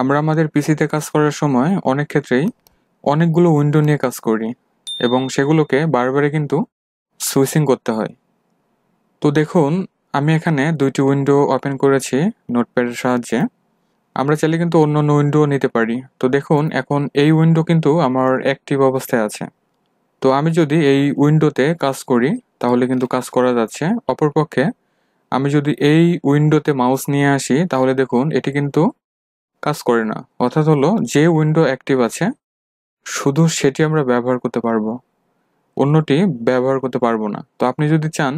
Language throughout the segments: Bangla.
আমরা আমাদের পিসিতে কাজ করার সময় অনেক ক্ষেত্রেই অনেকগুলো উইন্ডো নিয়ে কাজ করি এবং সেগুলোকে বারবারে কিন্তু সুইচিং করতে হয় তো দেখুন আমি এখানে দুইটি উইন্ডো ওপেন করেছি নোটপ্যাডের সাহায্যে আমরা চাইলে কিন্তু অন্য অন্য উইন্ডো নিতে পারি তো দেখুন এখন এই উইন্ডো কিন্তু আমার অ্যাক্টিভ অবস্থায় আছে তো আমি যদি এই উইন্ডোতে কাজ করি তাহলে কিন্তু কাজ করা যাচ্ছে অপরপক্ষে আমি যদি এই উইন্ডোতে মাউস নিয়ে আসি তাহলে দেখুন এটি কিন্তু কাজ করে না অর্থাৎ হলো যে উইন্ডো অ্যাক্টিভ আছে শুধু সেটি আমরা ব্যবহার করতে পারবো অন্যটি ব্যবহার করতে পারবো না তো আপনি যদি চান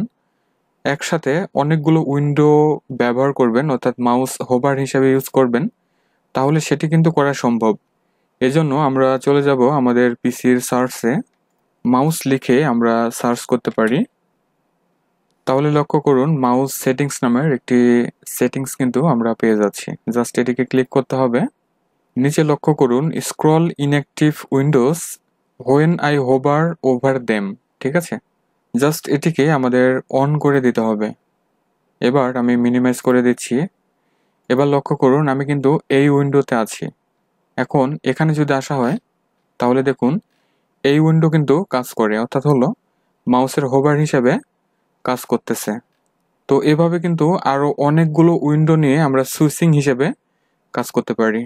একসাথে অনেকগুলো উইন্ডো ব্যবহার করবেন অর্থাৎ মাউস হোবার হিসাবে ইউজ করবেন তাহলে সেটি কিন্তু করা সম্ভব এজন্য আমরা চলে যাব আমাদের পিসির সার্চে মাউস লিখে আমরা সার্চ করতে পারি তাহলে লক্ষ্য করুন মাউস সেটিংস নামের একটি সেটিংস কিন্তু আমরা পেয়ে যাচ্ছি জাস্ট এটিকে ক্লিক করতে হবে নিচে লক্ষ্য করুন scroll inactive windows when I hover over them ঠিক আছে জাস্ট এটিকে আমাদের অন করে দিতে হবে এবার আমি মিনিমাইজ করে দিচ্ছি এবার লক্ষ্য করুন আমি কিন্তু এই উইন্ডোতে আছি এখন এখানে যদি আসা হয় তাহলে দেখুন এই উইন্ডো কিন্তু কাজ করে অর্থাৎ হলো মাউসের হোভার হিসেবে কাজ করতেছে তো এভাবে কিন্তু আরও অনেকগুলো উইন্ডো নিয়ে আমরা সুইচিং হিসেবে কাজ করতে পারি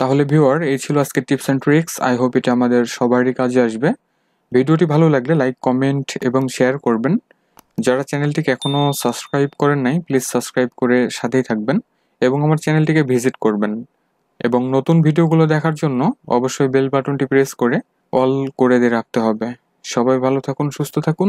তাহলে ভিওয়ার এই ছিল আজকে tips and tricks I hope এটা আমাদের সবারই কাজে আসবে ভিডিওটি ভালো লাগলে লাইক কমেন্ট এবং শেয়ার করবেন যারা চ্যানেলটিকে এখনও সাবস্ক্রাইব করেন নাই প্লিজ সাবস্ক্রাইব করে সাথেই থাকবেন এবং আমার চ্যানেলটিকে ভিজিট করবেন এবং নতুন ভিডিওগুলো দেখার জন্য অবশ্যই বেল বাটনটি প্রেস করে অল করে দিয়ে রাখতে হবে সবাই ভালো থাকুন সুস্থ থাকুন